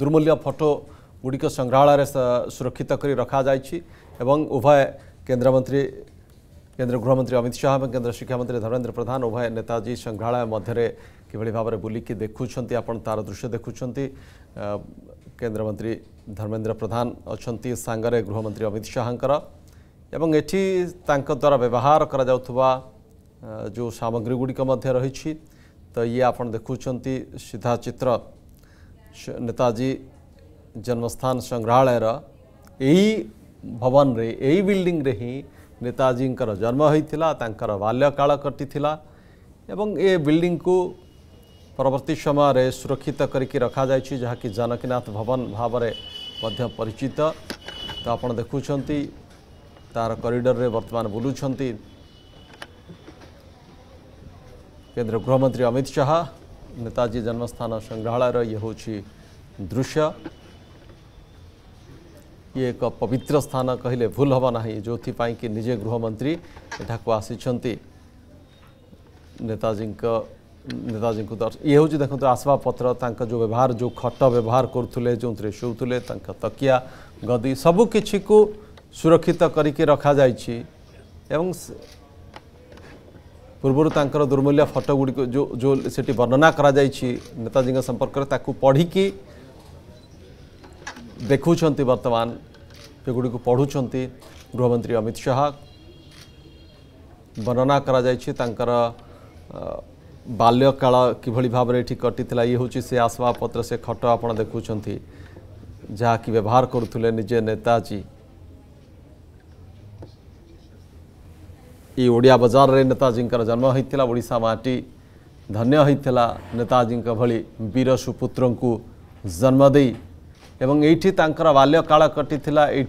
दुर्मूल्य फटो गुड़िक संग्रहालय सुरक्षित कर रखी एवं उभय केन्द्रमंत्री केन्द्र गृहमंत्री अमित शाह और केन्द्र शिक्षामंत्री धर्मेन्द्र प्रधान उभय नेताजी संग्रहालय मध्य किभଳି ଭାବରେ ବୁଲିକି ଦେଖୁଛନ୍ତି ଆପଣ ତାର ଦୃଶ୍ୟ ଦେଖୁଛନ୍ତି କେନ୍ଦ୍ରମନ୍ତ୍ରୀ ଧର୍ମେନ୍ଦ୍ର ପ୍ରଧାନ ଅଛନ୍ତି ସାଙ୍ଗରେ ଗୃହମନ୍ତ୍ରୀ ଅମିତ ଶାହାଙ୍କର ଏବଂ ଏଠି ତାଙ୍କ ଦ୍ୱାରା ବ୍ୟବହାର କରାଯାଉଥିବା ଯେଉଁ ସାମଗ୍ରୀଗୁଡ଼ିକ ମଧ୍ୟ ରହିଛି ତ ଇଏ ଆପଣ ଦେଖୁଛନ୍ତି ସିଧା ଚିତ୍ର नेताजी जन्मस्थान संग्रहालय यही भवन रे यही बिल्डिंग रे ही नेताजी जन्म होता बाल्यकाल कटि एवं ए बिल्डिंग को परवर्त समय सुरक्षित करके रखा जाए जानकीनाथ भवन भाव में परिचित तो आप देखुं तार करिडर में बर्तमान बुलूं केन्द्र गृहमंत्री अमित शाह नेताजी जन्मस्थान संग्रहालय ये हूँ दृश्य ये एक पवित्र स्थान कहले भूल हम ना जो कि निजे गृहमंत्री यहाँ आसी नेताजी नेताजी को दर्श ये हूँ देखते आसवापत्र जो व्यवहार जो खट व्यवहार करुले जो थे शोले तकिया गदी सबकि सुरक्षित करके रखा जा पूर्व तक दुर्मूल्य फटो गुड़ी जो जो से वर्णना करताजी संपर्क पढ़ी देखुं बर्तमान सेगुड़ी पढ़ुं गृहमंत्री अमित शाह वर्णना कर बाल्यल कि भाव ये कटिता ये हूँ से आसवा पत्र से खट आप देखुंट जहाँकि व्यवहार करुले निजे नेताजी ओडिया बजार रे नेताजी जन्म होता ओडा माटी धन्य होता नेताजी भली वीर सुपुत्र को जन्मदे एवं ये बाल्यकाल कटी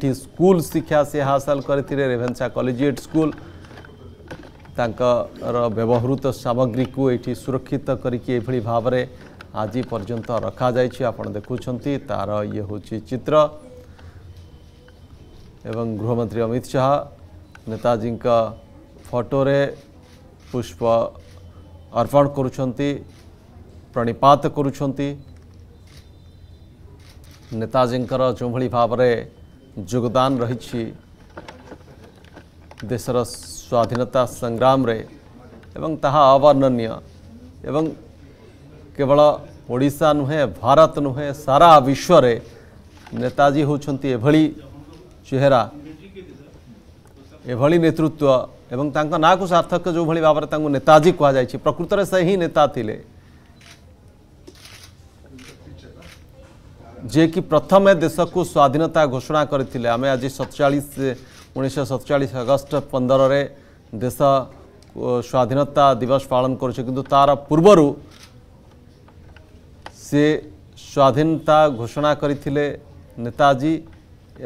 ये स्कूल शिक्षा सी हासिल करते रेभेन्सा कलेजिएट स्कूल व्यवहृत सामग्री को ये सुरक्षित कर भाव आज रखा जापण तार ये हूँ चित्र एवं गृहमंत्री अमित शाह नेताजी का ଫଟୋରେ ପୁଷ୍ପ ଅର୍ପଣ କରୁଛନ୍ତି ପ୍ରଣିପାତ କରୁଛନ୍ତି ନେତାଜୀଙ୍କର ଯେଉଁଭଳି ଭାବରେ ଯୋଗଦାନ ରହିଛି ଦେଶର ସ୍ୱାଧୀନତା ସଂଗ୍ରାମରେ ଏବଂ ତାହା ଅବର୍ଣ୍ଣନୀୟ ଏବଂ କେବଳ ଓଡ଼ିଶା ନୁହେଁ ଭାରତ ନୁହେଁ ସାରା ବିଶ୍ୱରେ ନେତାଜୀ ହେଉଛନ୍ତି ଏଭଳି ଚେହେରା ଏଭଳି ନେତୃତ୍ୱ ଏବଂ ତାଙ୍କ ନାଁକୁ ସାର୍ଥକ ଯେଉଁଭଳି ଭାବରେ ତାଙ୍କୁ ନେତାଜୀ କୁହାଯାଇଛି ପ୍ରକୃତରେ ସେ ହିଁ ନେତା ଥିଲେ ଯିଏକି ପ୍ରଥମେ ଦେଶକୁ ସ୍ୱାଧୀନତା ଘୋଷଣା କରିଥିଲେ ଆମେ ଆଜି ସତଚାଳିଶ ଉଣେଇଶହ ସତଚାଳିଶ ଅଗଷ୍ଟ ପନ୍ଦରରେ ଦେଶ ସ୍ୱାଧୀନତା ଦିବସ ପାଳନ କରୁଛୁ କିନ୍ତୁ ତା'ର ପୂର୍ବରୁ ସେ ସ୍ୱାଧୀନତା ଘୋଷଣା କରିଥିଲେ ନେତାଜୀ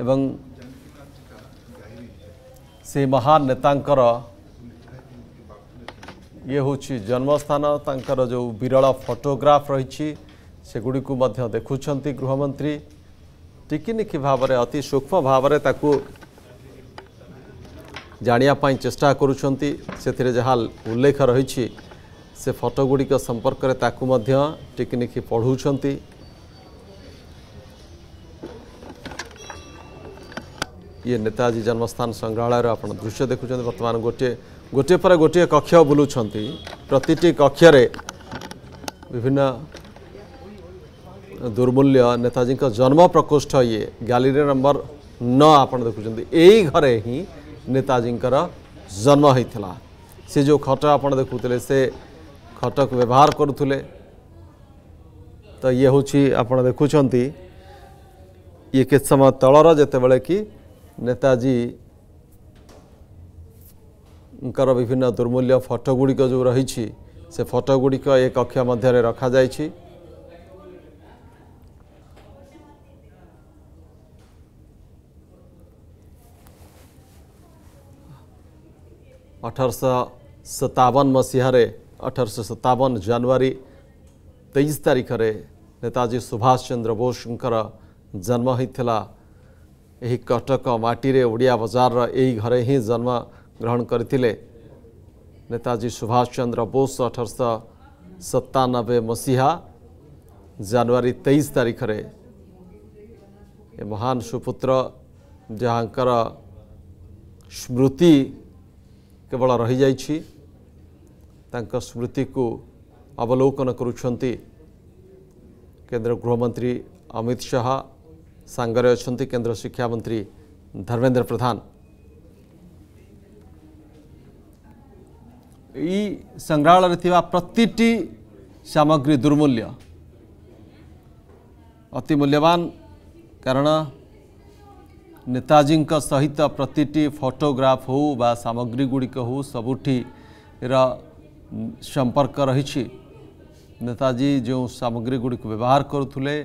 ଏବଂ से महान नेता ये हूँ जन्मस्थान तर जो विरल फटोग्राफ रही सेगुड़ी देखुं गृहमंत्री टिकिनिखि भाव में अति सूक्ष्म भाव में जानापी चेषा करुँचे उल्लेख रही से फटोगुड़िक संपर्क टिकिनिखि पढ़ुंट ये नेताजी जन्मस्थान संग्रहालय आप दृश्य देखुं बर्तमान गोटे गोटे पर गोटे कक्ष बुलूं प्रति कक्ष विभिन्न दुर्मूल्य नेताजी जन्म प्रकोष्ठ ये गैलेरी नंबर नौ आप देखुं यही घरे ही नेताजी जन्म होता से जो खट आप देखुले से खट को व्यवहार करुले तो ये हूँ आप देखुं ये कित समय तलर जिते बड़े कि ନେତାଜୀ ଙ୍କର ବିଭିନ୍ନ ଦୁର୍ମୂଲ୍ୟ ଫଟୋଗୁଡ଼ିକ ଯେଉଁ ରହିଛି ସେ ଫଟୋଗୁଡ଼ିକ ଏ କକ୍ଷ ମଧ୍ୟରେ ରଖାଯାଇଛି ଅଠରଶହ ସତାବନ ମସିହାରେ ଅଠରଶହ ସତାବନ ଜାନୁଆରୀ ତେଇଶ ତାରିଖରେ ନେତାଜୀ ସୁଭାଷ ଚନ୍ଦ୍ର ବୋଷଙ୍କର ଜନ୍ମ ହୋଇଥିଲା ଏହି କଟକ ମାଟିରେ ଓଡ଼ିଆ ବଜାରର ଏହି ଘରେ ହିଁ ଜନ୍ମ ଗ୍ରହଣ କରିଥିଲେ ନେତାଜୀ ସୁଭାଷ ଚନ୍ଦ୍ର ବୋଷ ଅଠରଶହ ସତାନବେ ମସିହା ଜାନୁଆରୀ ତେଇଶ ତାରିଖରେ ଏ ମହାନ ସୁପୁତ୍ର ଯାହାଙ୍କର ସ୍ମୃତି କେବଳ ରହିଯାଇଛି ତାଙ୍କ ସ୍ମୃତିକୁ ଅବଲୋକନ କରୁଛନ୍ତି କେନ୍ଦ୍ର ଗୃହମନ୍ତ୍ରୀ ଅମିତ ଶାହା सांगरे अच्छा केन्द्र शिक्षा मंत्री धर्मेन्द्र प्रधान संग्रहालय प्रति सामग्री दुर्मूल्य अति मूल्यवान कारण नेताजी सहित प्रति फटोग्राफ हो बा सामग्री गुड़िक हो सबुठर संपर्क रही नेताजी जो सामग्री गुड़ी व्यवहार करुले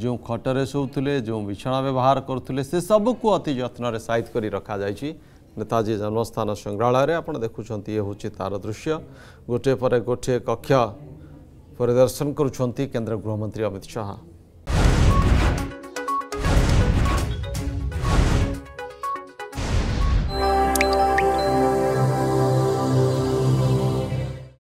जो खटरे शोले जो विछणा व्यवहार करुले से सब कु अति जत्न साइत कर रखा जा नेताजी जन्मस्थान संग्रहालय आप देखुं ये हूँ तार दृश्य गोटे पर गोटे कक्ष परिदर्शन करुंट केन्द्र गृहमंत्री अमित शाह